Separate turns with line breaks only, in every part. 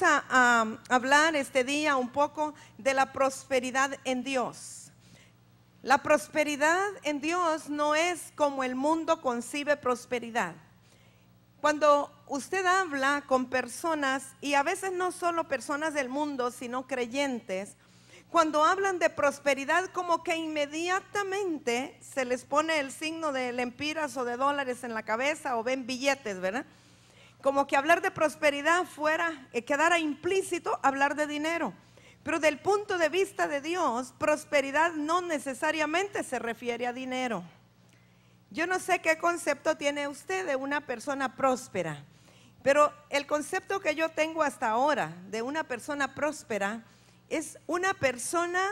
vamos a, a, hablar este día un poco de la prosperidad en Dios. La prosperidad en Dios no es como el mundo concibe prosperidad. Cuando usted habla con personas, y a veces no solo personas del mundo, sino creyentes, cuando hablan de prosperidad, como que inmediatamente se les pone el signo de lempiras o de dólares en la cabeza o ven billetes, ¿verdad? como que hablar de prosperidad fuera, eh, quedara implícito hablar de dinero. Pero del punto de vista de Dios, prosperidad no necesariamente se refiere a dinero. Yo no sé qué concepto tiene usted de una persona próspera, pero el concepto que yo tengo hasta ahora de una persona próspera es una persona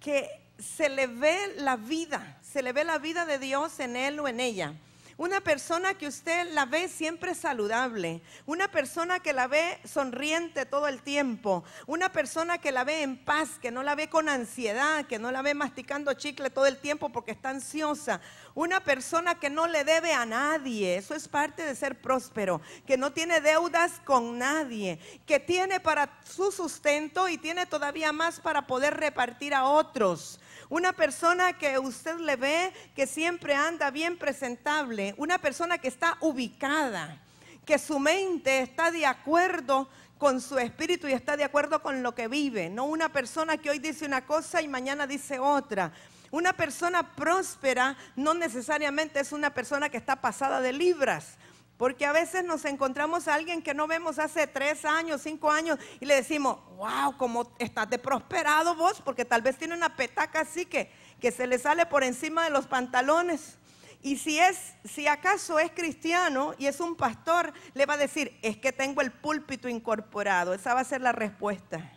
que se le ve la vida, se le ve la vida de Dios en él o en ella. Una persona que usted la ve siempre saludable, una persona que la ve sonriente todo el tiempo, una persona que la ve en paz, que no la ve con ansiedad, que no la ve masticando chicle todo el tiempo porque está ansiosa, una persona que no le debe a nadie, eso es parte de ser próspero, que no tiene deudas con nadie, que tiene para su sustento y tiene todavía más para poder repartir a otros. Una persona que usted le ve que siempre anda bien presentable, una persona que está ubicada, que su mente está de acuerdo con su espíritu y está de acuerdo con lo que vive, no una persona que hoy dice una cosa y mañana dice otra. Una persona próspera no necesariamente es una persona que está pasada de libras. Porque a veces nos encontramos a alguien que no vemos hace tres años, cinco años, y le decimos, wow, como estás de prosperado vos, porque tal vez tiene una petaca así que, que se le sale por encima de los pantalones. Y si es, si acaso es cristiano y es un pastor, le va a decir, es que tengo el púlpito incorporado. Esa va a ser la respuesta.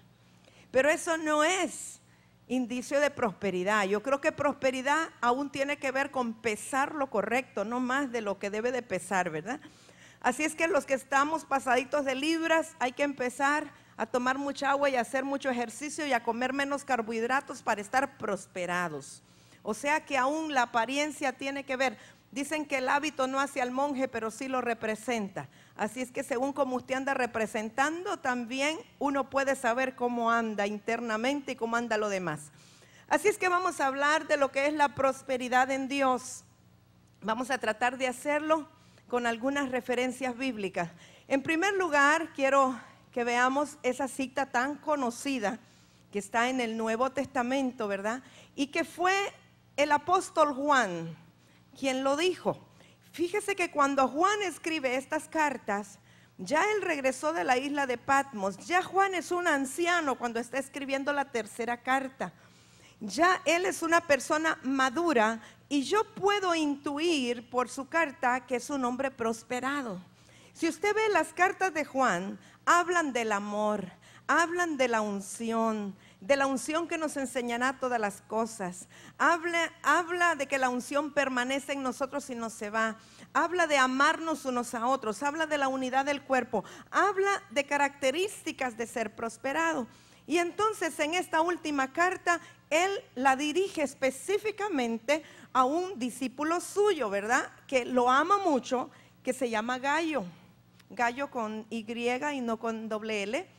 Pero eso no es indicio de prosperidad. Yo creo que prosperidad aún tiene que ver con pesar lo correcto, no más de lo que debe de pesar, ¿verdad? Así es que los que estamos pasaditos de libras, hay que empezar a tomar mucha agua y hacer mucho ejercicio y a comer menos carbohidratos para estar prosperados. O sea que aún la apariencia tiene que ver. Dicen que el hábito no hace al monje, pero sí lo representa. Así es que según como usted anda representando, también uno puede saber cómo anda internamente y cómo anda lo demás. Así es que vamos a hablar de lo que es la prosperidad en Dios. Vamos a tratar de hacerlo con algunas referencias bíblicas. En primer lugar, quiero que veamos esa cita tan conocida que está en el Nuevo Testamento, ¿verdad? Y que fue el apóstol Juan quien lo dijo. Fíjese que cuando Juan escribe estas cartas, ya él regresó de la isla de Patmos, ya Juan es un anciano cuando está escribiendo la tercera carta, ya él es una persona madura y yo puedo intuir por su carta que es un hombre prosperado. Si usted ve las cartas de Juan, hablan del amor, hablan de la unción, de la unción que nos enseñará todas las cosas. Habla, habla de que la unción permanece en nosotros y no se va. Habla de amarnos unos a otros. Habla de la unidad del cuerpo. Habla de características de ser prosperado. Y entonces en esta última carta, él la dirige específicamente a un discípulo suyo, ¿verdad? Que lo ama mucho, que se llama Gallo. Gallo con Y y no con doble L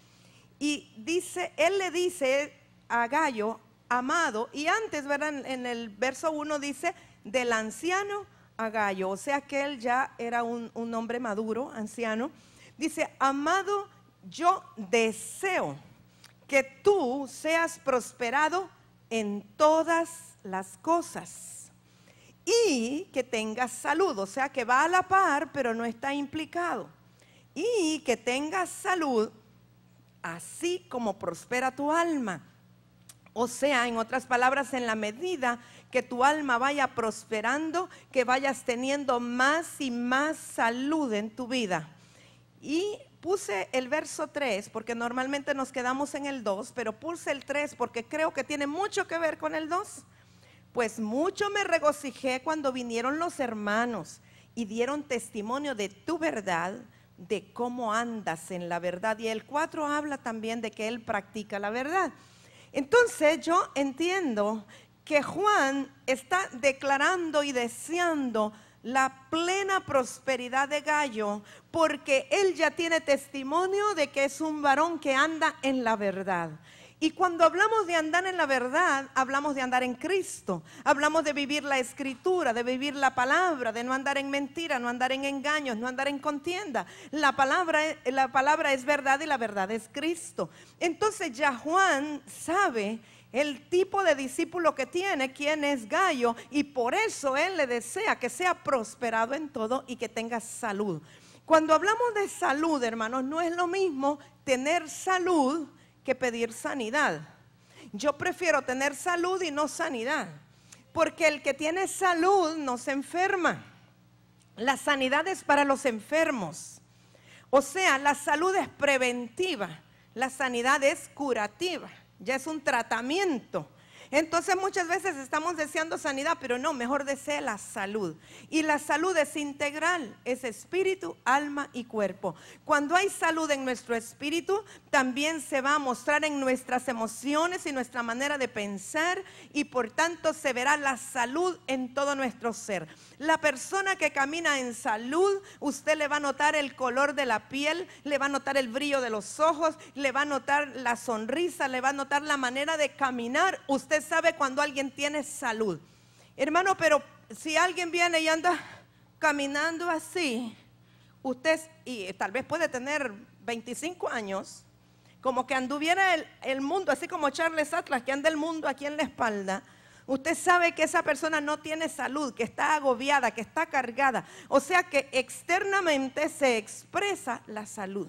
y dice, él le dice a Gallo, amado, y antes, ¿verdad? En el verso 1 dice, del anciano a Gallo, o sea que él ya era un, un hombre maduro, anciano. Dice, amado, yo deseo que tú seas prosperado en todas las cosas y que tengas salud, o sea que va a la par, pero no está implicado. Y que tengas salud así como prospera tu alma. O sea, en otras palabras, en la medida que tu alma vaya prosperando, que vayas teniendo más y más salud en tu vida. Y puse el verso 3 porque normalmente nos quedamos en el 2, pero puse el 3 porque creo que tiene mucho que ver con el 2. Pues mucho me regocijé cuando vinieron los hermanos y dieron testimonio de tu verdad de cómo andas en la verdad. Y el 4 habla también de que él practica la verdad. Entonces yo entiendo que Juan está declarando y deseando la plena prosperidad de Gallo, porque él ya tiene testimonio de que es un varón que anda en la verdad. Y cuando hablamos de andar en la verdad, hablamos de andar en Cristo, hablamos de vivir la escritura, de vivir la palabra, de no andar en mentira, no andar en engaños, no andar en contienda. La palabra, la palabra es verdad y la verdad es Cristo. Entonces ya Juan sabe el tipo de discípulo que tiene, quién es Gallo, y por eso él le desea que sea prosperado en todo y que tenga salud. Cuando hablamos de salud, hermanos, no es lo mismo tener salud que pedir sanidad. Yo prefiero tener salud y no sanidad, porque el que tiene salud no se enferma. La sanidad es para los enfermos. O sea, la salud es preventiva, la sanidad es curativa, ya es un tratamiento. Entonces muchas veces estamos deseando sanidad, pero no, mejor desea la salud. Y la salud es integral, es espíritu, alma y cuerpo. Cuando hay salud en nuestro espíritu, también se va a mostrar en nuestras emociones y nuestra manera de pensar y por tanto se verá la salud en todo nuestro ser. La persona que camina en salud, usted le va a notar el color de la piel, le va a notar el brillo de los ojos, le va a notar la sonrisa, le va a notar la manera de caminar. Usted sabe cuando alguien tiene salud. Hermano, pero si alguien viene y anda caminando así, usted, y tal vez puede tener 25 años, como que anduviera el, mundo, así como Charles Atlas, que anda el mundo aquí en la espalda. Usted sabe que esa persona no tiene salud, que está agobiada, que está cargada. O sea que externamente se expresa la salud.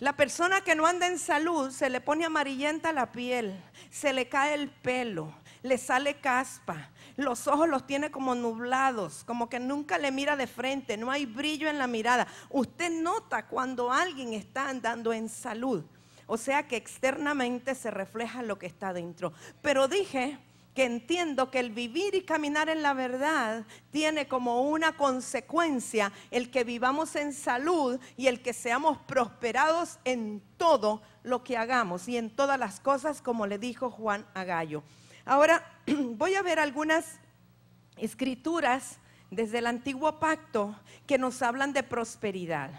La persona que no anda en salud se le pone amarillenta la piel, se le cae el pelo, le sale caspa, los ojos los tiene como nublados, como que nunca le mira de frente, no hay brillo en la mirada. Usted nota cuando alguien está andando en salud, o sea que externamente se refleja lo que está dentro. Pero dije que entiendo que el vivir y caminar en la verdad tiene como una consecuencia el que vivamos en salud y el que seamos prosperados en todo lo que hagamos y en todas las cosas, como le dijo Juan a Gallo. Ahora voy a ver algunas escrituras desde el antiguo pacto que nos hablan de prosperidad.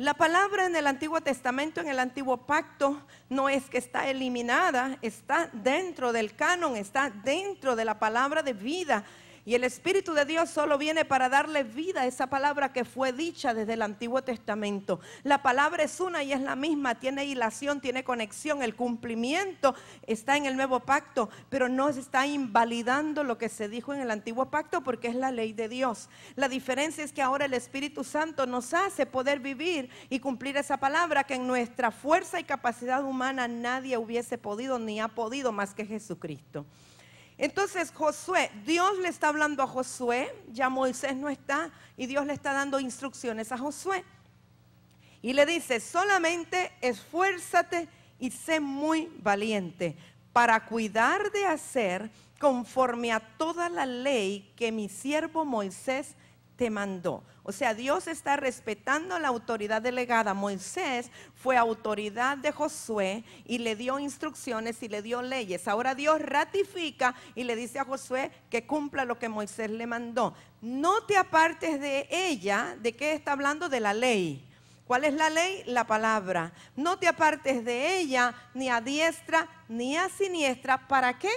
La palabra en el Antiguo Testamento, en el Antiguo Pacto, no es que está eliminada, está dentro del canon, está dentro de la palabra de vida, y el Espíritu de Dios solo viene para darle vida a esa palabra que fue dicha desde el Antiguo Testamento. La palabra es una y es la misma, tiene hilación, tiene conexión, el cumplimiento está en el nuevo pacto, pero no se está invalidando lo que se dijo en el Antiguo Pacto porque es la ley de Dios. La diferencia es que ahora el Espíritu Santo nos hace poder vivir y cumplir esa palabra que en nuestra fuerza y capacidad humana nadie hubiese podido ni ha podido más que Jesucristo. Entonces Josué, Dios le está hablando a Josué, ya Moisés no está, y Dios le está dando instrucciones a Josué. Y le dice, solamente esfuérzate y sé muy valiente para cuidar de hacer conforme a toda la ley que mi siervo Moisés te mandó. O sea, Dios está respetando la autoridad delegada. Moisés fue autoridad de Josué y le dio instrucciones y le dio leyes. Ahora Dios ratifica y le dice a Josué que cumpla lo que Moisés le mandó. No te apartes de ella. ¿De qué está hablando? De la ley. ¿Cuál es la ley? La palabra. No te apartes de ella ni a diestra ni a siniestra. ¿Para qué?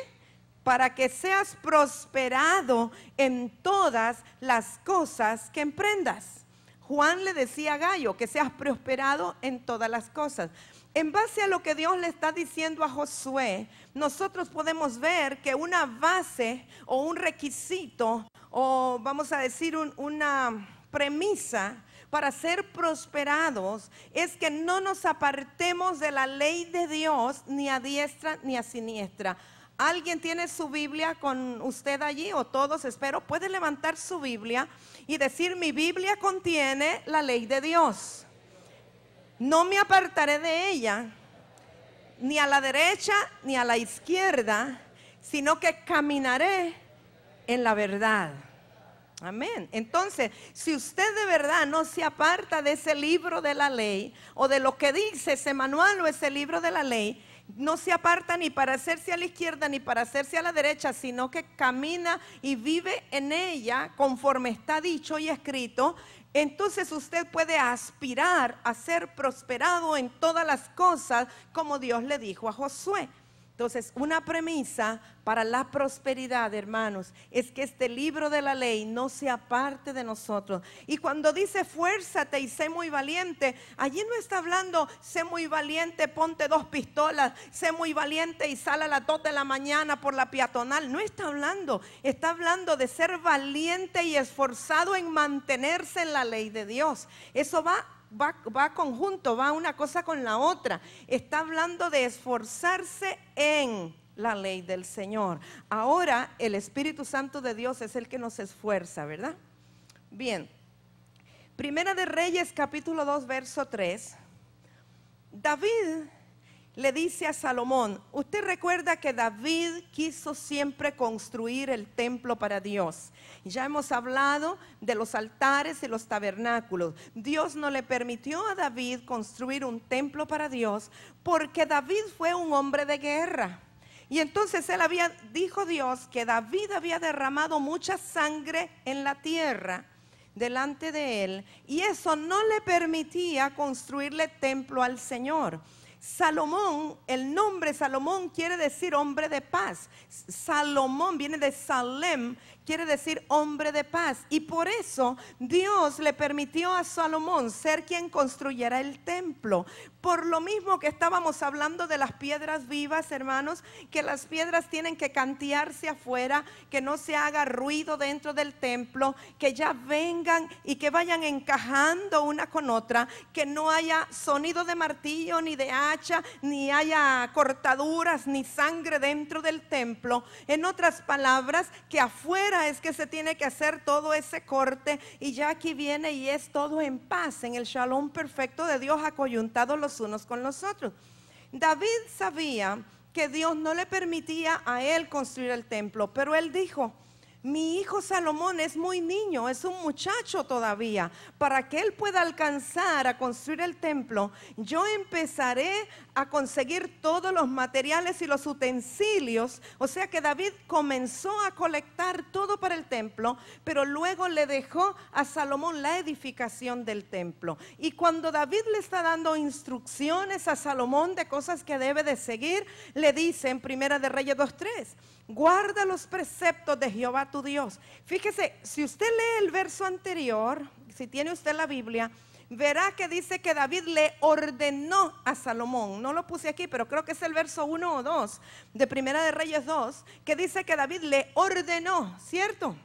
para que seas prosperado en todas las cosas que emprendas. Juan le decía a Gallo, que seas prosperado en todas las cosas. En base a lo que Dios le está diciendo a Josué, nosotros podemos ver que una base o un requisito o vamos a decir una premisa para ser prosperados es que no nos apartemos de la ley de Dios ni a diestra ni a siniestra. ¿Alguien tiene su Biblia con usted allí o todos espero? Puede levantar su Biblia y decir, mi Biblia contiene la ley de Dios. No me apartaré de ella, ni a la derecha ni a la izquierda, sino que caminaré en la verdad. Amén. Entonces, si usted de verdad no se aparta de ese libro de la ley o de lo que dice ese manual o ese libro de la ley, no se aparta ni para hacerse a la izquierda ni para hacerse a la derecha, sino que camina y vive en ella conforme está dicho y escrito, entonces usted puede aspirar a ser prosperado en todas las cosas como Dios le dijo a Josué. Entonces, una premisa para la prosperidad, hermanos, es que este libro de la ley no sea parte de nosotros. Y cuando dice fuérzate y sé muy valiente, allí no está hablando sé muy valiente, ponte dos pistolas, sé muy valiente y sal a la tota de la mañana por la peatonal. No está hablando, está hablando de ser valiente y esforzado en mantenerse en la ley de Dios. Eso va va, conjunto, va una cosa con la otra. Está hablando de esforzarse en la ley del Señor. Ahora el Espíritu Santo de Dios es el que nos esfuerza, ¿verdad? Bien. Primera de Reyes capítulo 2, verso 3. David le dice a Salomón, usted recuerda que David quiso siempre construir el templo para Dios. Ya hemos hablado de los altares y los tabernáculos. Dios no le permitió a David construir un templo para Dios porque David fue un hombre de guerra. Y entonces él había, dijo Dios que David había derramado mucha sangre en la tierra delante de él y eso no le permitía construirle templo al Señor. Salomón, el nombre Salomón quiere decir hombre de paz. Salomón viene de Salem, quiere decir hombre de paz. Y por eso Dios le permitió a Salomón ser quien construyera el templo. Por lo mismo que estábamos hablando de las piedras vivas, hermanos, que las piedras tienen que cantearse afuera, que no se haga ruido dentro del templo, que ya vengan y que vayan encajando una con otra, que no haya sonido de martillo ni de hacha, ni haya cortaduras, ni sangre dentro del templo. En otras palabras, que afuera es que se tiene que hacer todo ese corte y ya aquí viene y es todo en paz, en el shalom perfecto de Dios acoyuntado los unos con los otros. David sabía que Dios no le permitía a él construir el templo, pero él dijo, mi hijo Salomón es muy niño, es un muchacho todavía. Para que él pueda alcanzar a construir el templo, yo empezaré a conseguir todos los materiales y los utensilios. O sea que David comenzó a colectar todo para el templo, pero luego le dejó a Salomón la edificación del templo. Y cuando David le está dando instrucciones a Salomón de cosas que debe de seguir, le dice en Primera de Reyes 2.3, guarda los preceptos de Jehová tu Dios. Fíjese, si usted lee el verso anterior, si tiene usted la Biblia, verá que dice que David le ordenó a Salomón, no lo puse aquí, pero creo que es el verso 1 o 2 de Primera de Reyes 2, que dice que David le ordenó, ¿cierto?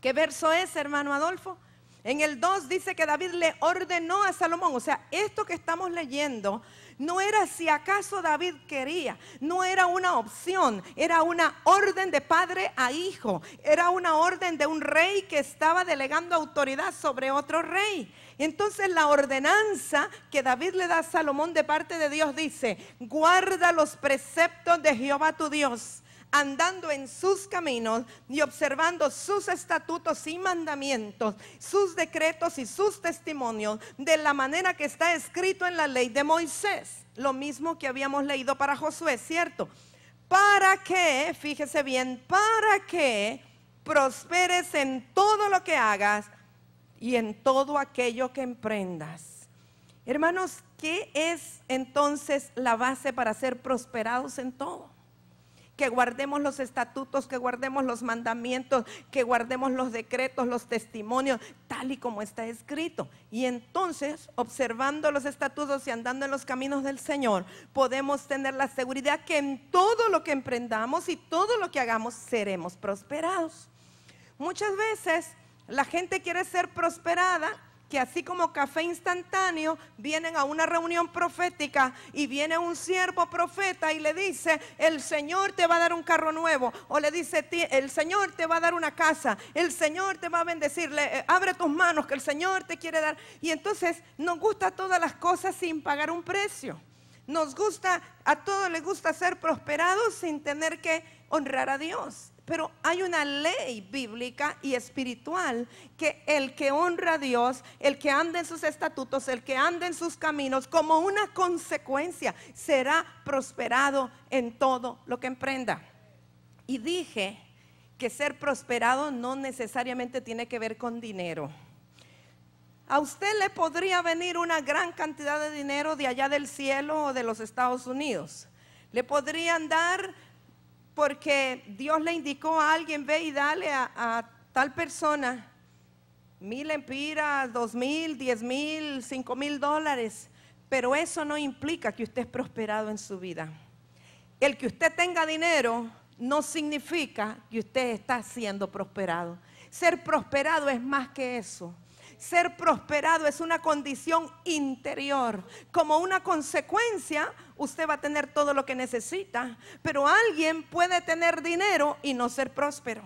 ¿Qué verso es, hermano Adolfo? En el 2 dice que David le ordenó a Salomón, o sea, esto que estamos leyendo no era si acaso David quería, no era una opción, era una orden de padre a hijo, era una orden de un rey que estaba delegando autoridad sobre otro rey. Entonces la ordenanza que David le da a Salomón de parte de Dios dice, guarda los preceptos de Jehová tu Dios andando en sus caminos y observando sus estatutos y mandamientos, sus decretos y sus testimonios, de la manera que está escrito en la ley de Moisés. Lo mismo que habíamos leído para Josué, ¿cierto? Para que, fíjese bien, para que prosperes en todo lo que hagas y en todo aquello que emprendas. Hermanos, ¿qué es entonces la base para ser prosperados en todo? que guardemos los estatutos, que guardemos los mandamientos, que guardemos los decretos, los testimonios, tal y como está escrito. Y entonces, observando los estatutos y andando en los caminos del Señor, podemos tener la seguridad que en todo lo que emprendamos y todo lo que hagamos seremos prosperados. Muchas veces la gente quiere ser prosperada que así como café instantáneo, vienen a una reunión profética y viene un siervo profeta y le dice, el Señor te va a dar un carro nuevo, o le dice, el Señor te va a dar una casa, el Señor te va a bendecir, eh, abre tus manos que el Señor te quiere dar. Y entonces nos gusta todas las cosas sin pagar un precio. Nos gusta, a todos les gusta ser prosperados sin tener que honrar a Dios. Pero hay una ley bíblica y espiritual que el que honra a Dios, el que anda en sus estatutos, el que anda en sus caminos, como una consecuencia será prosperado en todo lo que emprenda. Y dije que ser prosperado no necesariamente tiene que ver con dinero. A usted le podría venir una gran cantidad de dinero de allá del cielo o de los Estados Unidos. Le podrían dar porque Dios le indicó a alguien, ve y dale a, tal persona mil empiras, dos mil, diez mil, cinco mil dólares, pero eso no implica que usted es prosperado en su vida. El que usted tenga dinero no significa que usted está siendo prosperado. Ser prosperado es más que eso. Ser prosperado es una condición interior. Como una consecuencia, usted va a tener todo lo que necesita, pero alguien puede tener dinero y no ser próspero.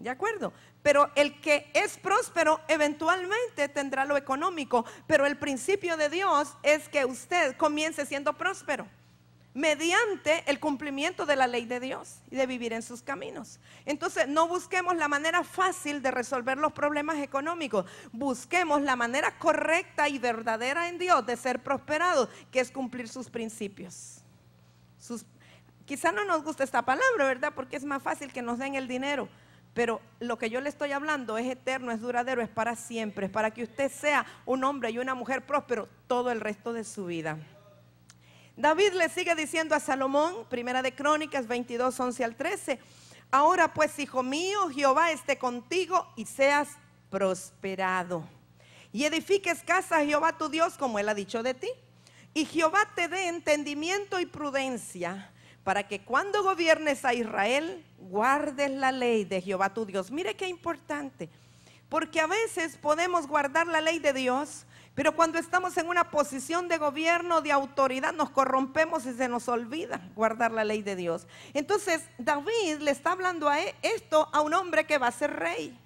¿De acuerdo? Pero el que es próspero eventualmente tendrá lo económico, pero el principio de Dios es que usted comience siendo próspero mediante el cumplimiento de la ley de Dios y de vivir en sus caminos. Entonces, no busquemos la manera fácil de resolver los problemas económicos, busquemos la manera correcta y verdadera en Dios de ser prosperados, que es cumplir sus principios. Sus, quizá no nos guste esta palabra, ¿verdad? Porque es más fácil que nos den el dinero. Pero lo que yo le estoy hablando es eterno, es duradero, es para siempre, es para que usted sea un hombre y una mujer próspero todo el resto de su vida. David le sigue diciendo a Salomón, primera de Crónicas 22, 11 al 13, ahora pues, hijo mío, Jehová esté contigo y seas prosperado. Y edifiques casa a Jehová tu Dios como él ha dicho de ti. Y Jehová te dé entendimiento y prudencia para que cuando gobiernes a Israel guardes la ley de Jehová tu Dios. Mire qué importante, porque a veces podemos guardar la ley de Dios, pero cuando estamos en una posición de gobierno, de autoridad, nos corrompemos y se nos olvida guardar la ley de Dios. Entonces David le está hablando a e- esto a un hombre que va a ser rey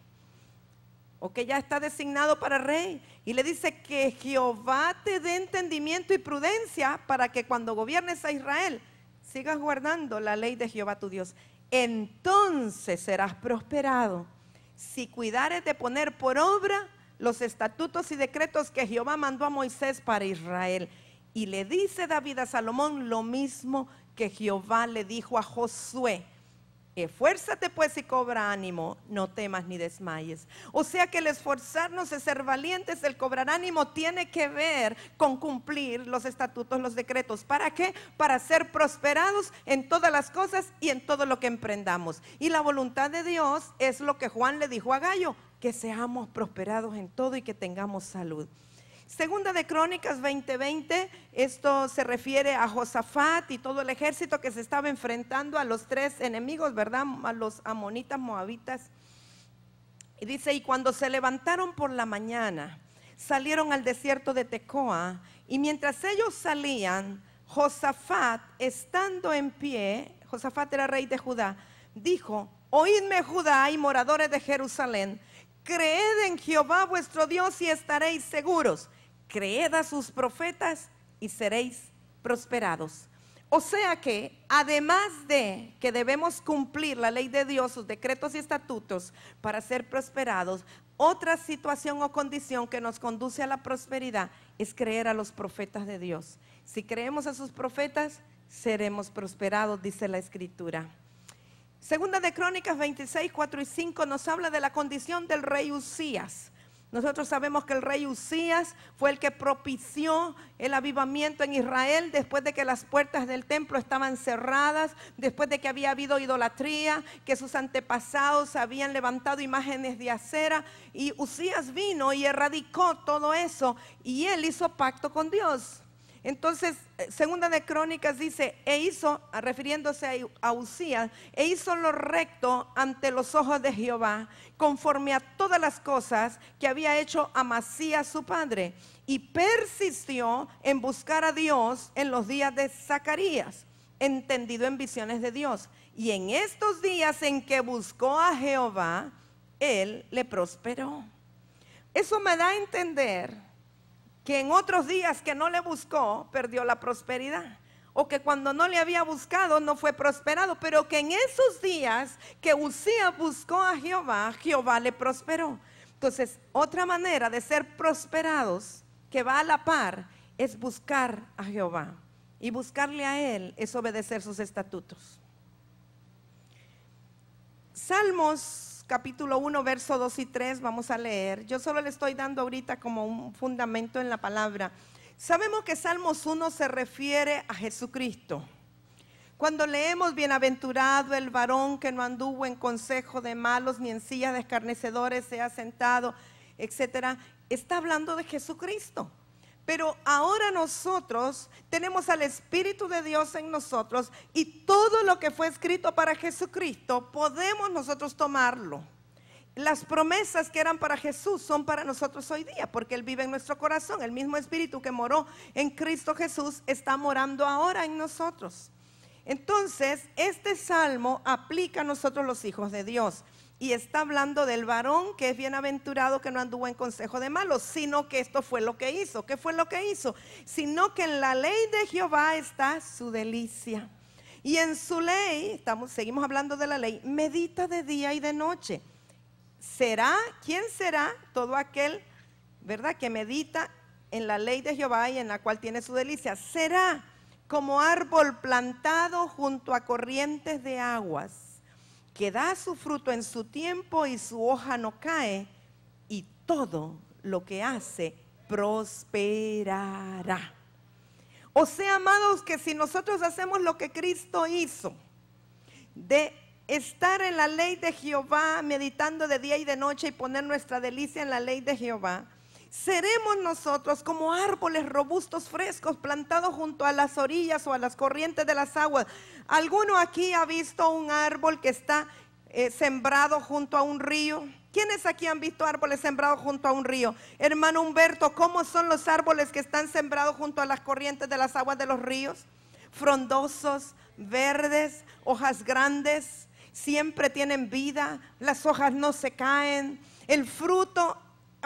o que ya está designado para rey. Y le dice que Jehová te dé entendimiento y prudencia para que cuando gobiernes a Israel sigas guardando la ley de Jehová tu Dios. Entonces serás prosperado si cuidares de poner por obra los estatutos y decretos que Jehová mandó a Moisés para Israel. Y le dice David a Salomón lo mismo que Jehová le dijo a Josué. Esfuérzate pues y cobra ánimo, no temas ni desmayes. O sea que el esforzarnos, de ser valientes, el cobrar ánimo tiene que ver con cumplir los estatutos, los decretos. ¿Para qué? Para ser prosperados en todas las cosas y en todo lo que emprendamos. Y la voluntad de Dios es lo que Juan le dijo a Gallo que seamos prosperados en todo y que tengamos salud. Segunda de Crónicas 20:20, esto se refiere a Josafat y todo el ejército que se estaba enfrentando a los tres enemigos, ¿verdad? A los amonitas, moabitas. Y dice, y cuando se levantaron por la mañana, salieron al desierto de Tecoa, y mientras ellos salían, Josafat, estando en pie, Josafat era rey de Judá, dijo, oídme Judá y moradores de Jerusalén, Creed en Jehová vuestro Dios y estaréis seguros. Creed a sus profetas y seréis prosperados. O sea que, además de que debemos cumplir la ley de Dios, sus decretos y estatutos para ser prosperados, otra situación o condición que nos conduce a la prosperidad es creer a los profetas de Dios. Si creemos a sus profetas, seremos prosperados, dice la Escritura. Segunda de Crónicas 26, 4 y 5 nos habla de la condición del rey Usías. Nosotros sabemos que el rey Usías fue el que propició el avivamiento en Israel después de que las puertas del templo estaban cerradas, después de que había habido idolatría, que sus antepasados habían levantado imágenes de acera. Y Usías vino y erradicó todo eso y él hizo pacto con Dios. Entonces, eh, segunda de Crónicas dice, e hizo, ah, refiriéndose a Usías, e hizo lo recto ante los ojos de Jehová, conforme a todas las cosas que había hecho Amasías su padre, y persistió en buscar a Dios en los días de Zacarías, entendido en visiones de Dios. Y en estos días en que buscó a Jehová, él le prosperó. Eso me da a entender que en otros días que no le buscó perdió la prosperidad. O que cuando no le había buscado no fue prosperado, pero que en esos días que Usía buscó a Jehová, Jehová le prosperó. Entonces, otra manera de ser prosperados que va a la par es buscar a Jehová. Y buscarle a Él es obedecer sus estatutos. Salmos capítulo 1, verso 2 y 3, vamos a leer. Yo solo le estoy dando ahorita como un fundamento en la palabra. Sabemos que Salmos 1 se refiere a Jesucristo. Cuando leemos, bienaventurado el varón que no anduvo en consejo de malos, ni en silla de escarnecedores se ha sentado, etcétera, está hablando de Jesucristo. Pero ahora nosotros tenemos al Espíritu de Dios en nosotros y todo lo que fue escrito para Jesucristo podemos nosotros tomarlo. Las promesas que eran para Jesús son para nosotros hoy día, porque Él vive en nuestro corazón. El mismo Espíritu que moró en Cristo Jesús está morando ahora en nosotros. Entonces, este salmo aplica a nosotros los hijos de Dios y está hablando del varón que es bienaventurado que no anduvo en consejo de malos, sino que esto fue lo que hizo. ¿Qué fue lo que hizo? Sino que en la ley de Jehová está su delicia. Y en su ley, estamos, seguimos hablando de la ley, medita de día y de noche. ¿Será? ¿Quién será todo aquel, verdad, que medita en la ley de Jehová y en la cual tiene su delicia? Será como árbol plantado junto a corrientes de aguas que da su fruto en su tiempo y su hoja no cae, y todo lo que hace prosperará. O sea, amados, que si nosotros hacemos lo que Cristo hizo, de estar en la ley de Jehová, meditando de día y de noche y poner nuestra delicia en la ley de Jehová, seremos nosotros como árboles robustos frescos plantados junto a las orillas o a las corrientes de las aguas. ¿Alguno aquí ha visto un árbol que está eh, sembrado junto a un río? ¿Quiénes aquí han visto árboles sembrados junto a un río? Hermano Humberto, ¿cómo son los árboles que están sembrados junto a las corrientes de las aguas de los ríos? Frondosos, verdes, hojas grandes, siempre tienen vida, las hojas no se caen, el fruto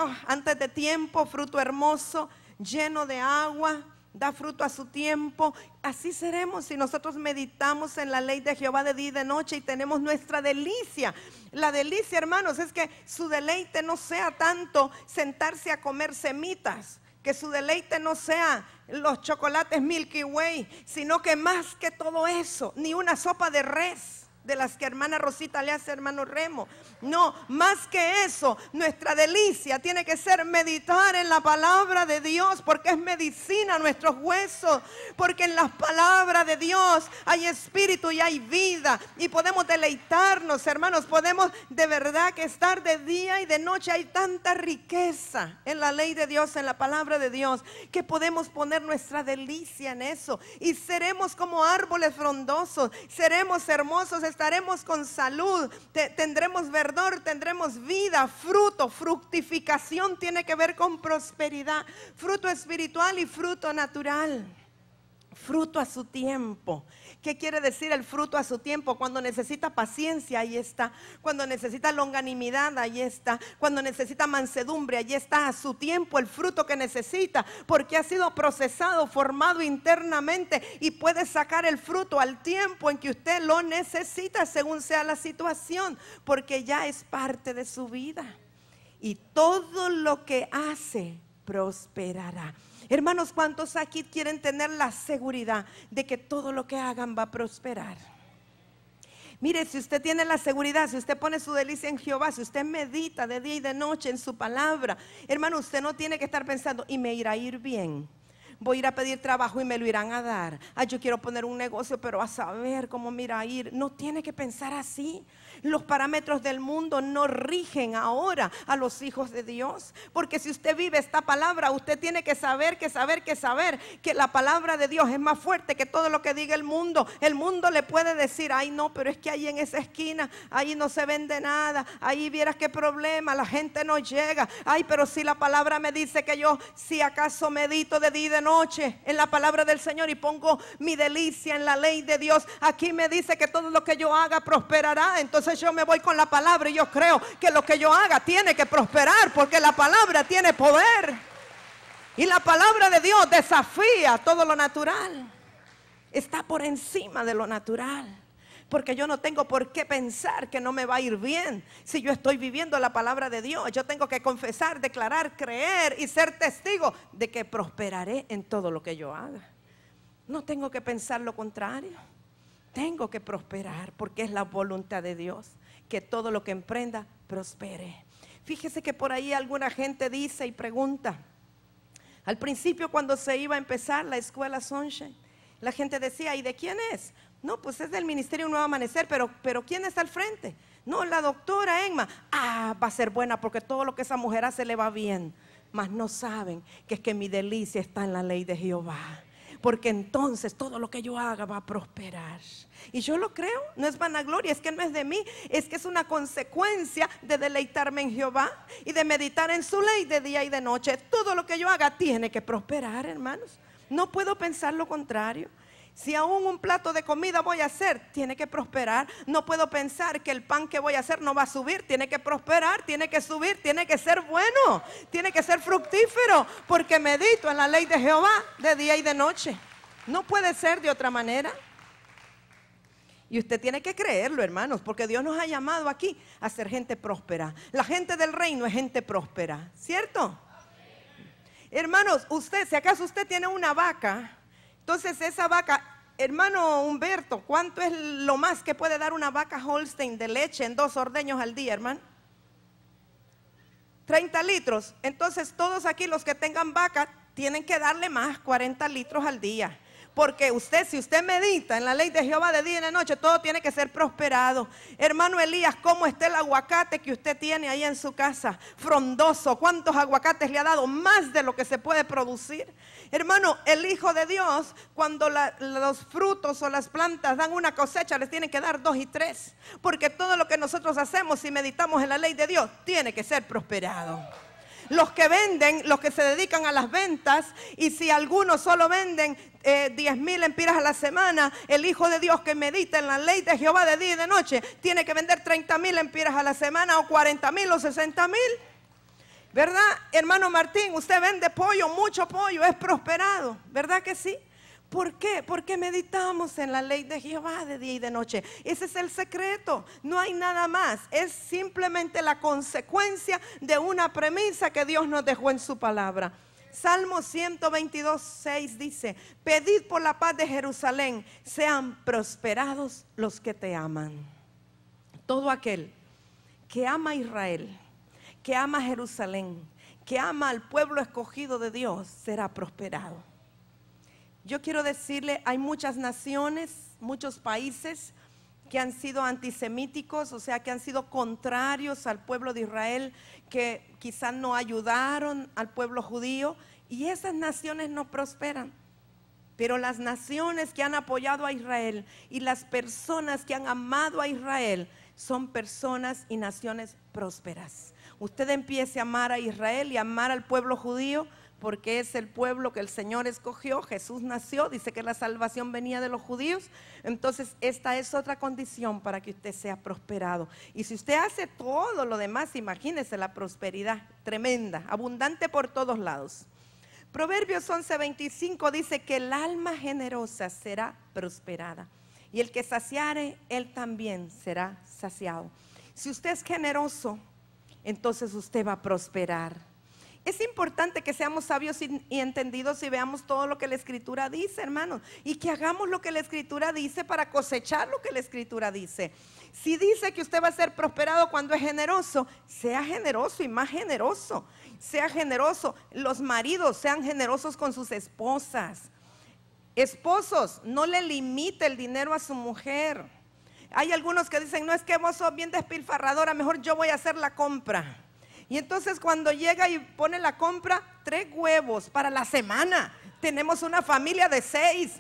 Ah, antes de tiempo, fruto hermoso, lleno de agua, da fruto a su tiempo. Así seremos si nosotros meditamos en la ley de Jehová de día y de noche y tenemos nuestra delicia. La delicia, hermanos, es que su deleite no sea tanto sentarse a comer semitas que su deleite no sea los chocolates Milky Way, sino que más que todo eso, ni una sopa de res de las que hermana Rosita le hace hermano Remo. No, más que eso, nuestra delicia tiene que ser meditar en la palabra de Dios, porque es medicina nuestros huesos, porque en la palabra de Dios hay espíritu y hay vida, y podemos deleitarnos, hermanos, podemos de verdad que estar de día y de noche. Hay tanta riqueza en la ley de Dios, en la palabra de Dios, que podemos poner nuestra delicia en eso, y seremos como árboles frondosos, seremos hermosos estaremos con salud, tendremos verdor, tendremos vida, fruto, fructificación tiene que ver con prosperidad, fruto espiritual y fruto natural, fruto a su tiempo. ¿Qué quiere decir el fruto a su tiempo? Cuando necesita paciencia, ahí está. Cuando necesita longanimidad, ahí está. Cuando necesita mansedumbre, ahí está a su tiempo el fruto que necesita, porque ha sido procesado, formado internamente y puede sacar el fruto al tiempo en que usted lo necesita, según sea la situación, porque ya es parte de su vida. Y todo lo que hace prosperará. Hermanos, ¿cuántos aquí quieren tener la seguridad de que todo lo que hagan va a prosperar? Mire, si usted tiene la seguridad, si usted pone su delicia en Jehová, si usted medita de día y de noche en su palabra, hermano, usted no tiene que estar pensando, y me irá a ir bien voy a ir a pedir trabajo y me lo irán a dar. Ay, ah, yo quiero poner un negocio, pero a saber cómo mira ir. No tiene que pensar así. Los parámetros del mundo no rigen ahora a los hijos de Dios. Porque si usted vive esta palabra, usted tiene que saber, que saber, que saber que la palabra de Dios es más fuerte que todo lo que diga el mundo. El mundo le puede decir, ay no, pero es que ahí en esa esquina, ahí no se vende nada, ahí vieras qué problema, la gente no llega. Ay, pero si la palabra me dice que yo, si acaso medito de día de en la palabra del Señor y pongo mi delicia en la ley de Dios, aquí me dice que todo lo que yo haga prosperará. Entonces yo me voy con la palabra y yo creo que lo que yo haga tiene que prosperar porque la palabra tiene poder. Y la palabra de Dios desafía todo lo natural. Está por encima de lo natural porque yo no tengo por qué pensar que no me va a ir bien si yo estoy viviendo la palabra de Dios. Yo tengo que confesar, declarar, creer y ser testigo de que prosperaré en todo lo que yo haga. No tengo que pensar lo contrario. Tengo que prosperar porque es la voluntad de Dios que todo lo que emprenda prospere. Fíjese que por ahí alguna gente dice y pregunta. Al principio cuando se iba a empezar la escuela Sunshine, la gente decía, ¿y de quién es? No, pues es del Ministerio Nuevo Amanecer, pero, pero ¿quién está al frente? No, la doctora Emma. Ah, va a ser buena porque todo lo que esa mujer hace le va bien. Mas no saben que es que mi delicia está en la ley de Jehová. Porque entonces todo lo que yo haga va a prosperar. Y yo lo creo, no es vanagloria, es que no es de mí, es que es una consecuencia de deleitarme en Jehová y de meditar en su ley de día y de noche. Todo lo que yo haga tiene que prosperar, hermanos. No puedo pensar lo contrario. Si aún un plato de comida voy a hacer, tiene que prosperar. No puedo pensar que el pan que voy a hacer no va a subir. Tiene que prosperar, tiene que subir, tiene que ser bueno, tiene que ser fructífero, porque medito en la ley de Jehová de día y de noche. No puede ser de otra manera. Y usted tiene que creerlo, hermanos, porque Dios nos ha llamado aquí a ser gente próspera. La gente del reino es gente próspera, ¿cierto? Hermanos, usted, si acaso usted tiene una vaca, entonces esa vaca, hermano Humberto, ¿cuánto es lo más que puede dar una vaca Holstein de leche en dos ordeños al día, hermano? 30 litros. Entonces todos aquí los que tengan vaca tienen que darle más 40 litros al día. Porque usted, si usted medita en la ley de Jehová de día y de noche, todo tiene que ser prosperado. Hermano Elías, ¿cómo está el aguacate que usted tiene ahí en su casa? Frondoso. ¿Cuántos aguacates le ha dado? Más de lo que se puede producir. Hermano, el Hijo de Dios, cuando los frutos o las plantas dan una cosecha, les tiene que dar dos y tres. Porque todo lo que nosotros hacemos si meditamos en la ley de Dios, tiene que ser prosperado los que venden, los que se dedican a las ventas, y si algunos solo venden 10 eh, diez mil empiras a la semana, el Hijo de Dios que medita en la ley de Jehová de día y de noche, tiene que vender 30 mil empiras a la semana, o 40 mil, o 60 mil. ¿Verdad, hermano Martín? Usted vende pollo, mucho pollo, es prosperado, ¿verdad que sí? ¿Por qué? Porque meditamos en la ley de Jehová de día y de noche. Ese es el secreto. No hay nada más. Es simplemente la consecuencia de una premisa que Dios nos dejó en su palabra. Salmo 122, 6 dice, pedid por la paz de Jerusalén, sean prosperados los que te aman. Todo aquel que ama a Israel, que ama a Jerusalén, que ama al pueblo escogido de Dios, será prosperado. Yo quiero decirle, hay muchas naciones, muchos países que han sido antisemíticos, o sea, que han sido contrarios al pueblo de Israel, que quizás no ayudaron al pueblo judío, y esas naciones no prosperan. Pero las naciones que han apoyado a Israel y las personas que han amado a Israel son personas y naciones prósperas. Usted empiece a amar a Israel y amar al pueblo judío porque es el pueblo que el Señor escogió, Jesús nació, dice que la salvación venía de los judíos, entonces esta es otra condición para que usted sea prosperado. Y si usted hace todo lo demás, imagínese la prosperidad tremenda, abundante por todos lados. Proverbios 11:25 dice que el alma generosa será prosperada y el que saciare, él también será saciado. Si usted es generoso, entonces usted va a prosperar es importante que seamos sabios y, entendidos y veamos todo lo que la escritura dice, hermanos, y que hagamos lo que la escritura dice para cosechar lo que la escritura dice. Si dice que usted va a ser prosperado cuando es generoso, sea generoso y más generoso. Sea generoso. Los maridos sean generosos con sus esposas. Esposos, no le limite el dinero a su mujer. Hay algunos que dicen, no es que vos sos bien despilfarradora, mejor yo voy a hacer la compra. Y entonces cuando llega y pone la compra, tres huevos para la semana. Tenemos una familia de seis.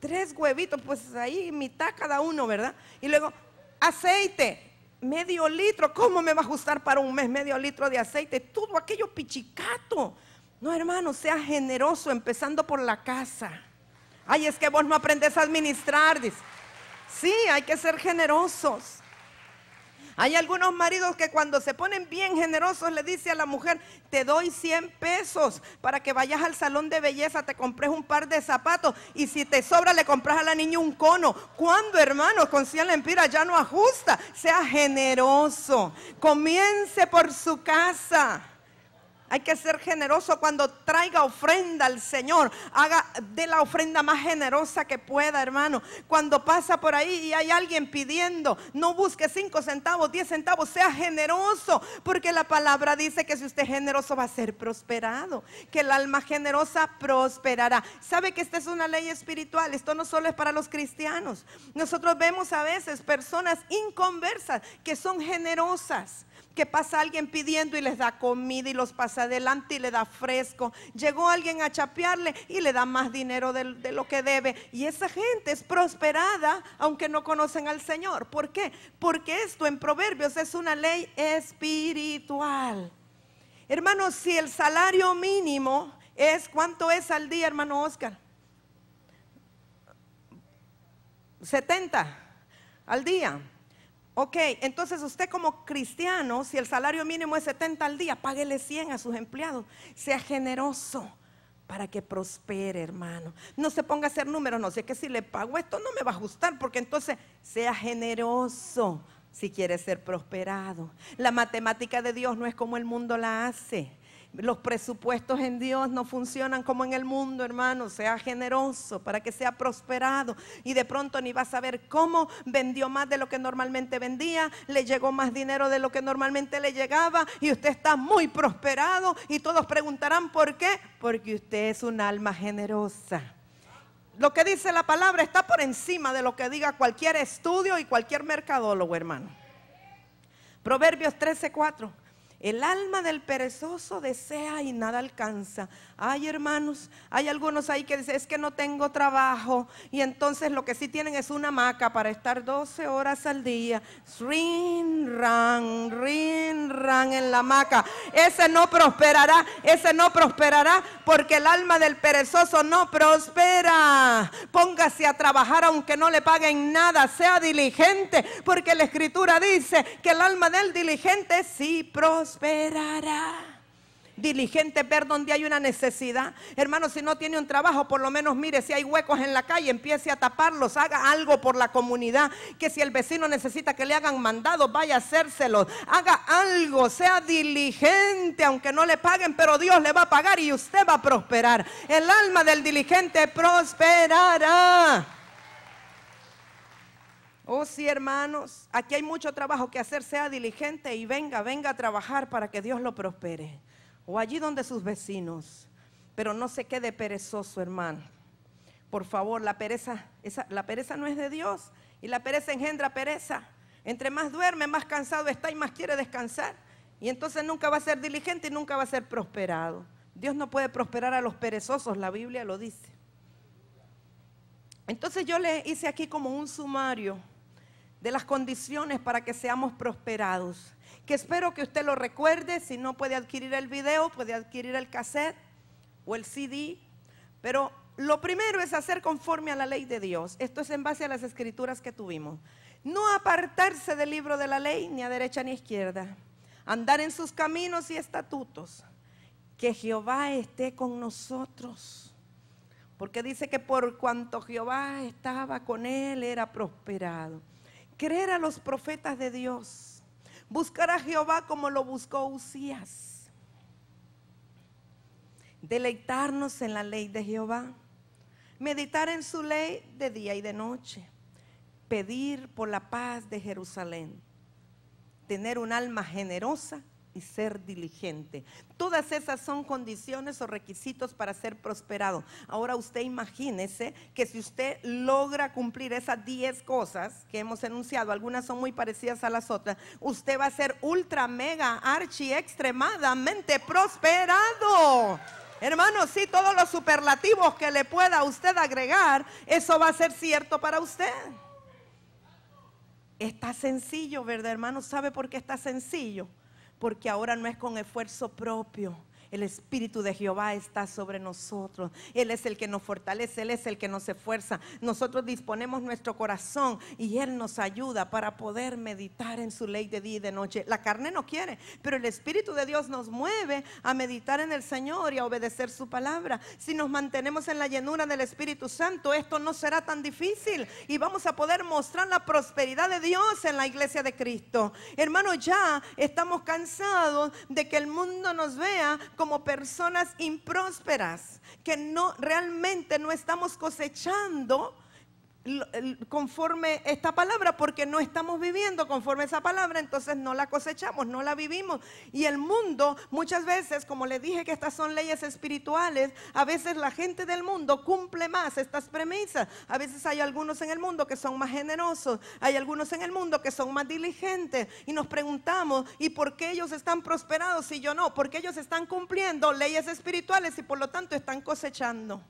Tres huevitos, pues ahí mitad cada uno, ¿verdad? Y luego, aceite, medio litro. ¿Cómo me va a ajustar para un mes medio litro de aceite? Todo aquello pichicato. No, hermano, sea generoso, empezando por la casa. Ay, es que vos no aprendes a administrar, dice. Sí, hay que ser generosos. Hay algunos maridos que cuando se ponen bien generosos le dice a la mujer, te doy 100 pesos para que vayas al salón de belleza, te compres un par de zapatos y si te sobra le compras a la niña un cono. Cuando hermanos? Con 100 lempiras ya no ajusta. Sea generoso. Comience por su casa. Hay que ser generoso cuando traiga ofrenda al Señor. Haga de la ofrenda más generosa que pueda, hermano. Cuando pasa por ahí y hay alguien pidiendo, no busque cinco centavos, diez centavos, sea generoso. Porque la palabra dice que si usted es generoso va a ser prosperado. Que el alma generosa prosperará. ¿Sabe que esta es una ley espiritual? Esto no solo es para los cristianos. Nosotros vemos a veces personas inconversas que son generosas que pasa alguien pidiendo y les da comida y los pasa adelante y le da fresco. Llegó alguien a chapearle y le da más dinero de, lo que debe. Y esa gente es prosperada aunque no conocen al Señor. ¿Por qué? Porque esto en Proverbios es una ley espiritual. Hermanos, si el salario mínimo es, ¿cuánto es al día, hermano Oscar? 70 al día. Ok, entonces usted como cristiano, si el salario mínimo es 70 al día, páguele 100 a sus empleados. Sea generoso para que prospere, hermano. No se ponga a hacer números, no sé que si le pago esto no me va a ajustar, porque entonces sea generoso si quiere ser prosperado. La matemática de Dios no es como el mundo la hace. Los presupuestos en Dios no funcionan como en el mundo, hermano. Sea generoso para que sea prosperado. Y de pronto ni va a saber cómo vendió más de lo que normalmente vendía, le llegó más dinero de lo que normalmente le llegaba y usted está muy prosperado y todos preguntarán por qué. Porque usted es un alma generosa. Lo que dice la palabra está por encima de lo que diga cualquier estudio y cualquier mercadólogo, hermano. Proverbios 13:4. El alma del perezoso desea y nada alcanza. Ay, hermanos, hay algunos ahí que dicen, es que no tengo trabajo. Y entonces lo que sí tienen es una maca para estar 12 horas al día. Rin, ran, rin, ran en la maca. Ese no prosperará, ese no prosperará porque el alma del perezoso no prospera. Póngase a trabajar aunque no le paguen nada. Sea diligente porque la escritura dice que el alma del diligente sí prospera prosperará diligente ver donde hay una necesidad. Hermano, si no tiene un trabajo, por lo menos mire si hay huecos en la calle, empiece a taparlos, haga algo por la comunidad. Que si el vecino necesita que le hagan mandado, vaya a hacérselo. Haga algo, sea diligente, aunque no le paguen, pero Dios le va a pagar y usted va a prosperar. El alma del diligente prosperará. Oh sí, hermanos, aquí hay mucho trabajo que hacer, sea diligente y venga, venga a trabajar para que Dios lo prospere. O allí donde sus vecinos, pero no se quede perezoso, hermano. Por favor, la pereza, la pereza no es de Dios y la pereza engendra pereza. Entre más duerme, más cansado está y más quiere descansar. Y entonces nunca va a ser diligente y nunca va a ser prosperado. Dios no puede prosperar a los perezosos, la Biblia lo dice. Entonces yo le hice aquí como un sumario de las condiciones para que seamos prosperados. Que espero que usted lo recuerde, si no puede adquirir el video, puede adquirir el cassette o el CD, pero lo primero es hacer conforme a la ley de Dios. Esto es en base a las escrituras que tuvimos. No apartarse del libro de la ley ni a derecha ni a izquierda. Andar en sus caminos y estatutos. Que Jehová esté con nosotros. Porque dice que por cuanto Jehová estaba con él, era prosperado creer a los profetas de Dios, buscar a Jehová como lo buscó Usías, deleitarnos en la ley de Jehová, meditar en su ley de día y de noche, pedir por la paz de Jerusalén, tener un alma generosa y ser diligente. Todas esas son condiciones o requisitos para ser prosperado. Ahora usted imagínese que si usted logra cumplir esas 10 cosas que hemos enunciado, algunas son muy parecidas a las otras, usted va a ser ultra, mega, archi, extremadamente prosperado. Hermanos, sí, todos los superlativos que le pueda usted agregar, eso va a ser cierto para usted. Está sencillo, ¿verdad, hermano? ¿Sabe por qué está sencillo? porque ahora no es con esfuerzo propio, el Espíritu de Jehová está sobre nosotros. Él es el que nos fortalece, Él es el que nos esfuerza. Nosotros disponemos nuestro corazón y Él nos ayuda para poder meditar en su ley de día y de noche. La carne no quiere, pero el Espíritu de Dios nos mueve a meditar en el Señor y a obedecer su palabra. Si nos mantenemos en la llenura del Espíritu Santo, esto no será tan difícil y vamos a poder mostrar la prosperidad de Dios en la iglesia de Cristo. Hermanos, ya estamos cansados de que el mundo nos vea como personas imprósperas, que no realmente no estamos cosechando conforme esta palabra porque no estamos viviendo conforme esa palabra, entonces no la cosechamos, no la vivimos. Y el mundo muchas veces, como le dije que estas son leyes espirituales, a veces la gente del mundo cumple más estas premisas. A veces hay algunos en el mundo que son más generosos, hay algunos en el mundo que son más diligentes y nos preguntamos, ¿y por qué ellos están prosperados y yo no? Porque ellos están cumpliendo leyes espirituales y por lo tanto están cosechando.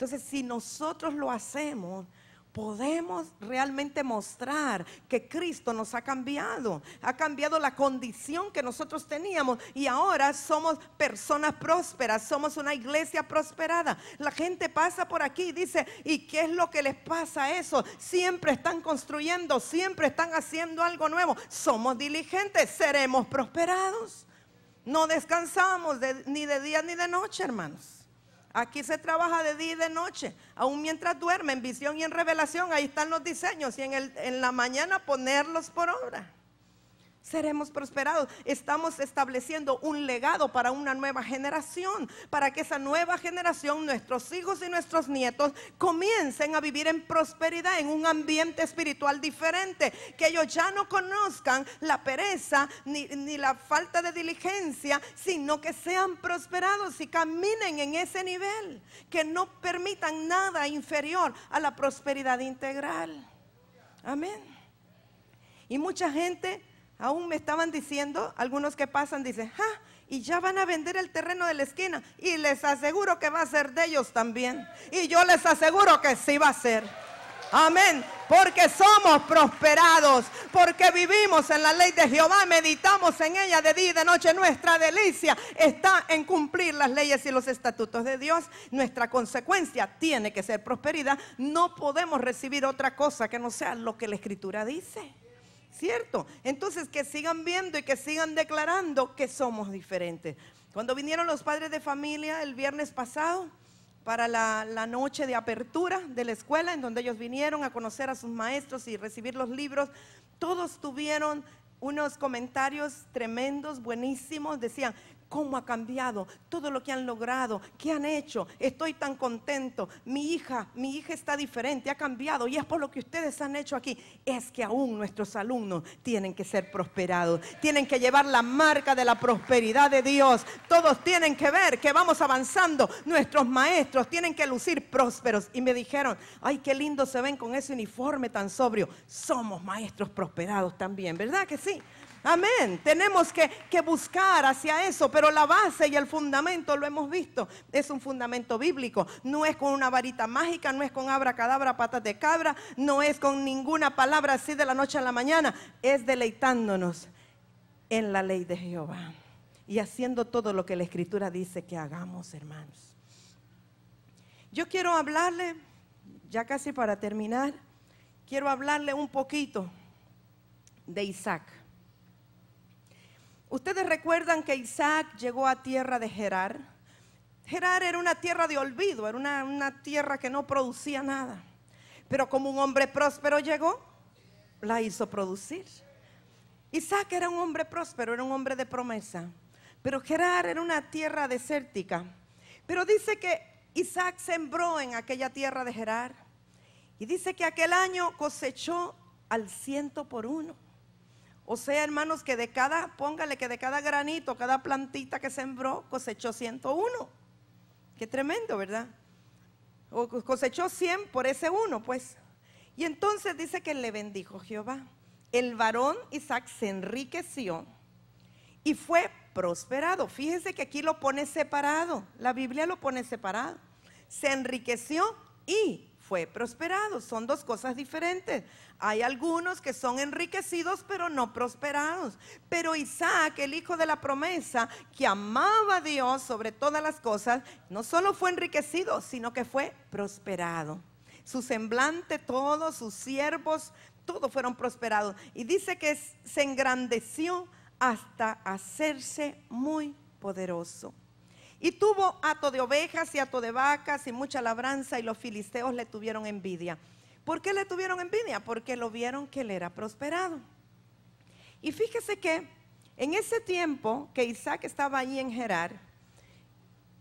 Entonces, si nosotros lo hacemos, podemos realmente mostrar que Cristo nos ha cambiado, ha cambiado la condición que nosotros teníamos y ahora somos personas prósperas, somos una iglesia prosperada. La gente pasa por aquí y dice, ¿y qué es lo que les pasa a eso? Siempre están construyendo, siempre están haciendo algo nuevo. Somos diligentes, seremos prosperados. No descansamos ni de día ni de noche, hermanos. Aquí se trabaja de día y de noche. Aún mientras duerme, en visión y en revelación, ahí están los diseños. Y en, en la mañana ponerlos por obra seremos prosperados. Estamos estableciendo un legado para una nueva generación, para que esa nueva generación, nuestros hijos y nuestros nietos, comiencen a vivir en prosperidad, en un ambiente espiritual diferente, que ellos ya no conozcan la pereza ni, la falta de diligencia, sino que sean prosperados y caminen en ese nivel, que no permitan nada inferior a la prosperidad integral. Amén. Y mucha gente Aún me estaban diciendo, algunos que pasan dicen, ah, Y ya van a vender el terreno de la esquina. Y les aseguro que va a ser de ellos también. Y yo les aseguro que sí va a ser. Amén. Porque somos prosperados, porque vivimos en la ley de Jehová, meditamos en ella de día y de noche. Nuestra delicia está en cumplir las leyes y los estatutos de Dios. Nuestra consecuencia tiene que ser prosperidad. No podemos recibir otra cosa que no sea lo que la Escritura dice. ¿Cierto? Entonces, que sigan viendo y que sigan declarando que somos diferentes. Cuando vinieron los padres de familia el viernes pasado para la, la, noche de apertura de la escuela, en donde ellos vinieron a conocer a sus maestros y recibir los libros, todos tuvieron unos comentarios tremendos, buenísimos. Decían, cómo ha cambiado, todo lo que han logrado, qué han hecho. Estoy tan contento. Mi hija, mi hija está diferente, ha cambiado y es por lo que ustedes han hecho aquí. Es que aún nuestros alumnos tienen que ser prosperados, tienen que llevar la marca de la prosperidad de Dios. Todos tienen que ver que vamos avanzando. Nuestros maestros tienen que lucir prósperos. Y me dijeron, ay, qué lindo se ven con ese uniforme tan sobrio. Somos maestros prosperados también, ¿verdad que sí? Amén. Tenemos que, buscar hacia eso, pero la base y el fundamento lo hemos visto. Es un fundamento bíblico. No es con una varita mágica, no es con cadabra patas de cabra, no es con ninguna palabra así de la noche a la mañana. Es deleitándonos en la ley de Jehová y haciendo todo lo que la Escritura dice que hagamos, hermanos. Yo quiero hablarle, ya casi para terminar, quiero hablarle un poquito de Isaac. Ustedes recuerdan que Isaac llegó a tierra de Gerar. Gerar era una tierra de olvido, era una, tierra que no producía nada. Pero como un hombre próspero llegó, la hizo producir. Isaac era un hombre próspero, era un hombre de promesa. Pero Gerar era una tierra desértica. Pero dice que Isaac sembró en aquella tierra de Gerar. Y dice que aquel año cosechó al ciento por uno. O sea, hermanos, que de cada, póngale que de cada granito, cada plantita que sembró, cosechó 101. Qué tremendo, ¿verdad? O cosechó 100 por ese uno, pues. Y entonces dice que le bendijo Jehová. El varón Isaac se enriqueció y fue prosperado. Fíjese que aquí lo pone separado. La Biblia lo pone separado. Se enriqueció y fue prosperado. Son dos cosas diferentes. Hay algunos que son enriquecidos pero no prosperados. Pero Isaac, el hijo de la promesa, que amaba a Dios sobre todas las cosas, no solo fue enriquecido, sino que fue prosperado. Su semblante, todos sus siervos, todos fueron prosperados. Y dice que se engrandeció hasta hacerse muy poderoso. Y tuvo hato de ovejas y hato de vacas y mucha labranza y los filisteos le tuvieron envidia. ¿Por qué le tuvieron envidia? Porque lo vieron que él era prosperado. Y fíjese que en ese tiempo que Isaac estaba allí en Gerar,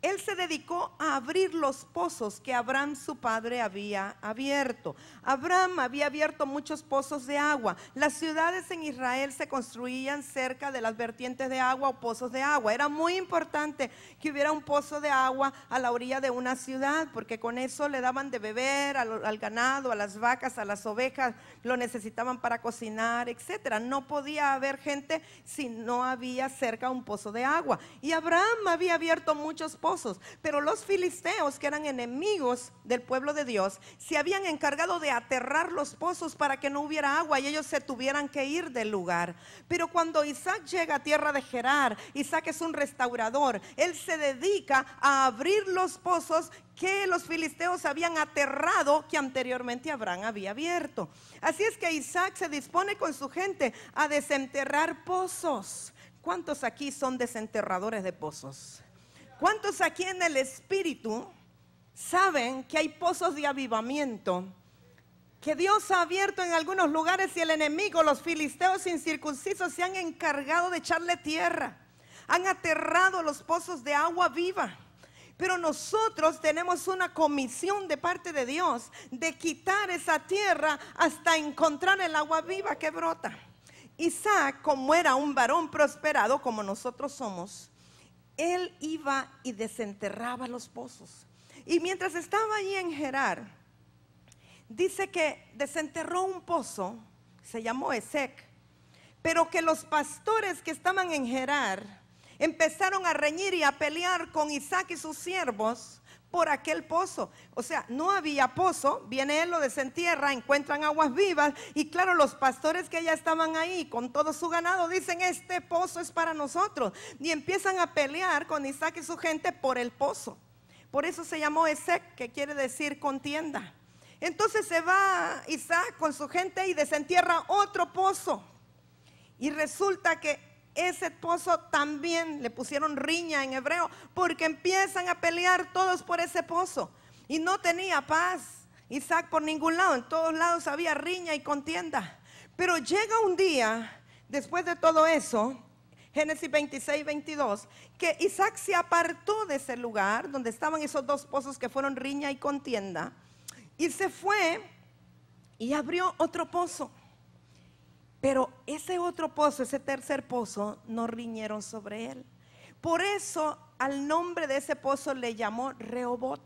él se dedicó a abrir los pozos que Abraham su padre había abierto. Abraham había abierto muchos pozos de agua. Las ciudades en Israel se construían cerca de las vertientes de agua o pozos de agua. Era muy importante que hubiera un pozo de agua a la orilla de una ciudad, porque con eso le daban de beber al, ganado, a las vacas, a las ovejas, lo necesitaban para cocinar, etc. No podía haber gente si no había cerca un pozo de agua. Y Abraham había abierto muchos pozos pero los filisteos, que eran enemigos del pueblo de Dios, se habían encargado de aterrar los pozos para que no hubiera agua y ellos se tuvieran que ir del lugar. Pero cuando Isaac llega a tierra de Gerar, Isaac es un restaurador, él se dedica a abrir los pozos que los filisteos habían aterrado que anteriormente Abraham había abierto. Así es que Isaac se dispone con su gente a desenterrar pozos. ¿Cuántos aquí son desenterradores de pozos? ¿Cuántos aquí en el Espíritu saben que hay pozos de avivamiento? Que Dios ha abierto en algunos lugares y el enemigo, los filisteos incircuncisos, se han encargado de echarle tierra. Han aterrado los pozos de agua viva. Pero nosotros tenemos una comisión de parte de Dios de quitar esa tierra hasta encontrar el agua viva que brota. Isaac, como era un varón prosperado como nosotros somos, él iba y desenterraba los pozos. Y mientras estaba allí en Gerar, dice que desenterró un pozo, se llamó Ezek, pero que los pastores que estaban en Gerar empezaron a reñir y a pelear con Isaac y sus siervos por aquel pozo. O sea, no había pozo, viene él, lo desentierra, encuentran aguas vivas y claro, los pastores que ya estaban ahí con todo su ganado dicen, este pozo es para nosotros. Y empiezan a pelear con Isaac y su gente por el pozo. Por eso se llamó ese que quiere decir contienda. Entonces se va Isaac con su gente y desentierra otro pozo. Y resulta que ese pozo también le pusieron riña en hebreo, porque empiezan a pelear todos por ese pozo. Y no tenía paz Isaac por ningún lado, en todos lados había riña y contienda. Pero llega un día, después de todo eso, Génesis 26, 22, que Isaac se apartó de ese lugar donde estaban esos dos pozos que fueron riña y contienda, y se fue y abrió otro pozo. Pero ese otro pozo, ese tercer pozo, no riñeron sobre él. Por eso al nombre de ese pozo le llamó Reobot.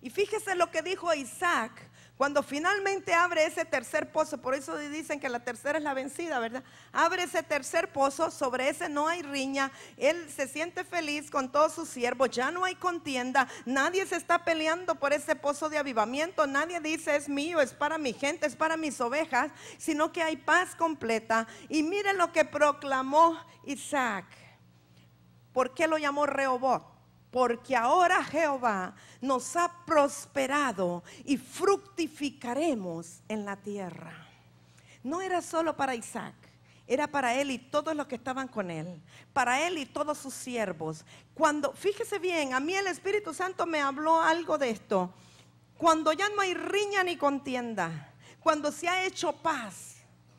Y fíjese lo que dijo Isaac cuando finalmente abre ese tercer pozo, por eso dicen que la tercera es la vencida, ¿verdad? Abre ese tercer pozo, sobre ese no hay riña, él se siente feliz con todos sus siervos, ya no hay contienda, nadie se está peleando por ese pozo de avivamiento, nadie dice es mío, es para mi gente, es para mis ovejas, sino que hay paz completa. Y miren lo que proclamó Isaac. ¿Por qué lo llamó Rehoboth? porque ahora Jehová nos ha prosperado y fructificaremos en la tierra. No era solo para Isaac, era para él y todos los que estaban con él, para él y todos sus siervos. Cuando, fíjese bien, a mí el Espíritu Santo me habló algo de esto. Cuando ya no hay riña ni contienda, cuando se ha hecho paz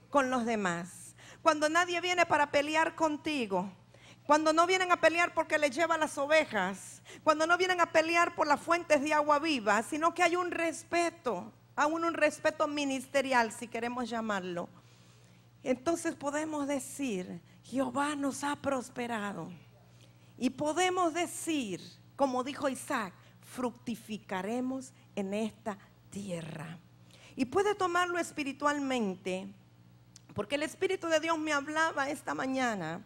con los demás, cuando nadie viene para pelear contigo, cuando no vienen a pelear porque les lleva las ovejas, cuando no vienen a pelear por las fuentes de agua viva, sino que hay un respeto, aún un respeto ministerial, si queremos llamarlo. Entonces podemos decir, Jehová nos ha prosperado. Y podemos decir, como dijo Isaac, fructificaremos en esta tierra. Y puede tomarlo espiritualmente, porque el Espíritu de Dios me hablaba esta mañana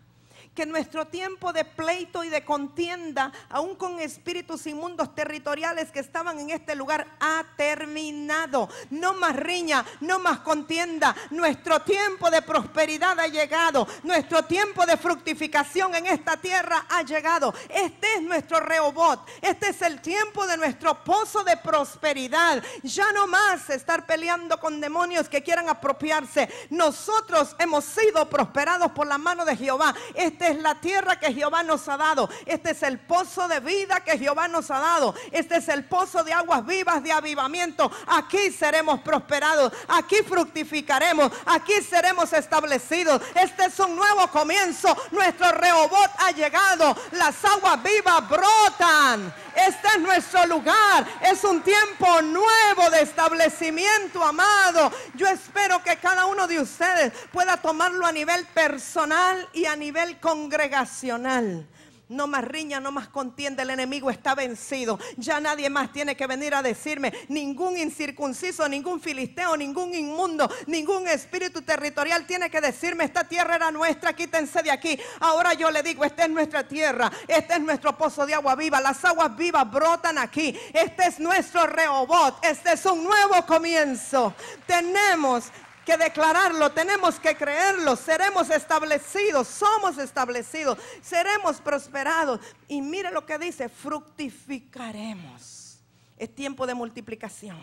que nuestro tiempo de pleito y de contienda, aún con espíritus inmundos territoriales que estaban en este lugar, ha terminado. No más riña, no más contienda. Nuestro tiempo de prosperidad ha llegado. Nuestro tiempo de fructificación en esta tierra ha llegado. Este es nuestro reobot. Este es el tiempo de nuestro pozo de prosperidad. Ya no más estar peleando con demonios que quieran apropiarse. Nosotros hemos sido prosperados por la mano de Jehová. Este es la tierra que Jehová nos ha dado. Este es el pozo de vida que Jehová nos ha dado. Este es el pozo de aguas vivas de avivamiento. Aquí seremos prosperados. Aquí fructificaremos. Aquí seremos establecidos. Este es un nuevo comienzo. Nuestro robot ha llegado. Las aguas vivas brotan. Este es nuestro lugar. Es un tiempo nuevo de establecimiento, amado. Yo espero que cada uno de ustedes pueda tomarlo a nivel personal y a nivel comunitario congregacional. No más riña, no más contienda, el enemigo está vencido. Ya nadie más tiene que venir a decirme, ningún incircunciso, ningún filisteo, ningún inmundo, ningún espíritu territorial tiene que decirme, esta tierra era nuestra, quítense de aquí. Ahora yo le digo, esta es nuestra tierra, este es nuestro pozo de agua viva, las aguas vivas brotan aquí, este es nuestro reobot, este es un nuevo comienzo. Tenemos que declararlo, tenemos que creerlo, seremos establecidos, somos establecidos, seremos prosperados. Y mire lo que dice, fructificaremos. Es tiempo de multiplicación.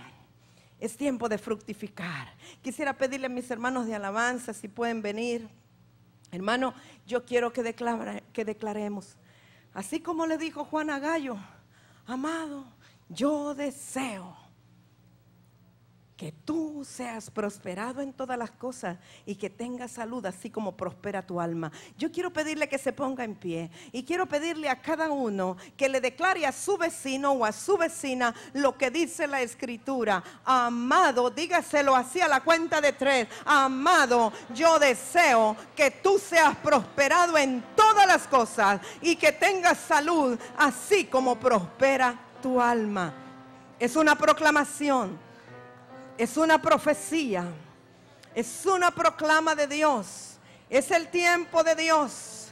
Es tiempo de fructificar. Quisiera pedirle a mis hermanos de alabanza si pueden venir. Hermano, yo quiero que, que declaremos. Así como le dijo Juan Agallo, Gallo, amado, yo deseo que tú seas prosperado en todas las cosas y que tengas salud así como prospera tu alma. Yo quiero pedirle que se ponga en pie y quiero pedirle a cada uno que le declare a su vecino o a su vecina lo que dice la escritura. Amado, dígaselo así a la cuenta de tres. Amado, yo deseo que tú seas prosperado en todas las cosas y que tengas salud así como prospera tu alma. Es una proclamación es una profecía. Es una proclama de Dios. Es el tiempo de Dios.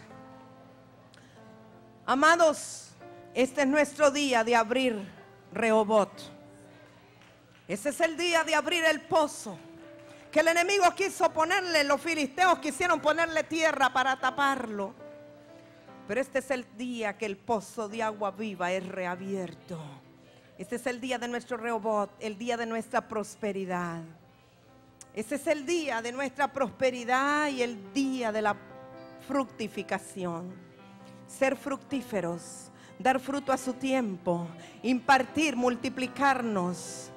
Amados, este es nuestro día de abrir Rehobot. Ese es el día de abrir el pozo. Que el enemigo quiso ponerle, los filisteos quisieron ponerle tierra para taparlo. Pero este es el día que el pozo de agua viva es reabierto. Este es el día de nuestro robot, el día de nuestra prosperidad. Este es el día de nuestra prosperidad y el día de la fructificación. Ser fructíferos, dar fruto a su tiempo, impartir, multiplicarnos,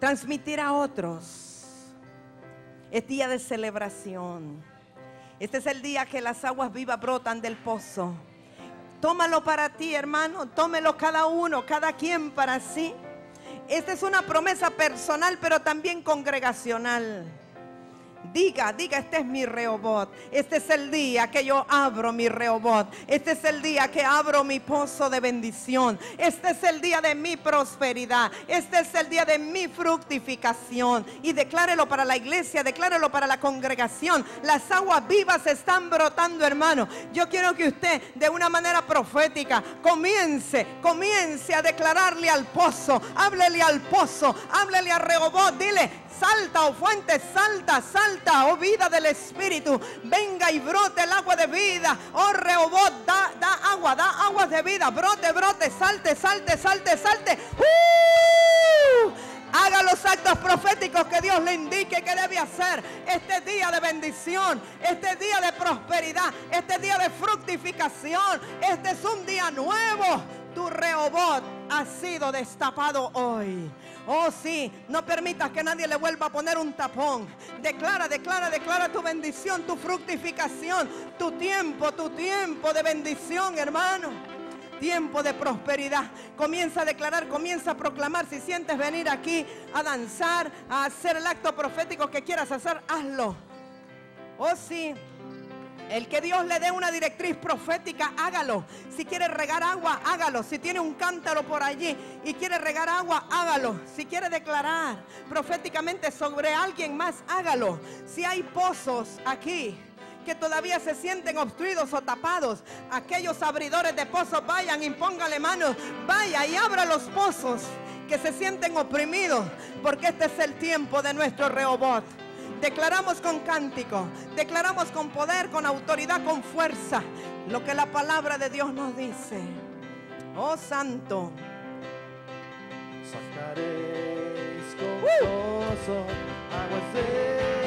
transmitir a otros. Es día de celebración. Este es el día que las aguas vivas brotan del pozo Tómalo para ti, hermano. Tómelo cada uno, cada quien para sí. Esta es una promesa personal, pero también congregacional. Diga, diga, este es mi reobot Este es el día que yo abro mi reobot Este es el día que abro mi pozo de bendición. Este es el día de mi prosperidad. Este es el día de mi fructificación. Y declárelo para la iglesia, declárelo para la congregación. Las aguas vivas están brotando, hermano. Yo quiero que usted, de una manera profética, comience, comience a declararle al pozo. Háblele al pozo, háblele al reobot Dile, salta o oh fuente, salta, salta oh vida del Espíritu, venga y brote el agua de vida. Oh Rehobot, da, da agua, da aguas de vida. Brote, brote, salte, salte, salte, salte. ¡Uh! Haga los actos proféticos que Dios le indique que debe hacer. Este día de bendición, este día de prosperidad, este día de fructificación, este es un día nuevo. Tu Rehobot ha sido destapado hoy. Oh sí, no permitas que nadie le vuelva a poner un tapón. Declara, declara, declara tu bendición, tu fructificación, tu tiempo, tu tiempo de bendición, hermano tiempo de prosperidad. Comienza a declarar, comienza a proclamar. Si sientes venir aquí a danzar, a hacer el acto profético que quieras hacer, hazlo. Oh sí. El que Dios le dé una directriz profética, hágalo. Si quiere regar agua, hágalo. Si tiene un cántaro por allí y quiere regar agua, hágalo. Si quiere declarar proféticamente sobre alguien más, hágalo. Si hay pozos aquí que todavía se sienten obstruidos o tapados, aquellos abridores de pozos vayan y póngale mano. Vaya y abra los pozos que se sienten oprimidos, porque este es el tiempo de nuestro reobot Declaramos con cántico, declaramos con poder, con autoridad, con fuerza lo que la palabra de Dios nos dice. Oh Santo. Sacaréis con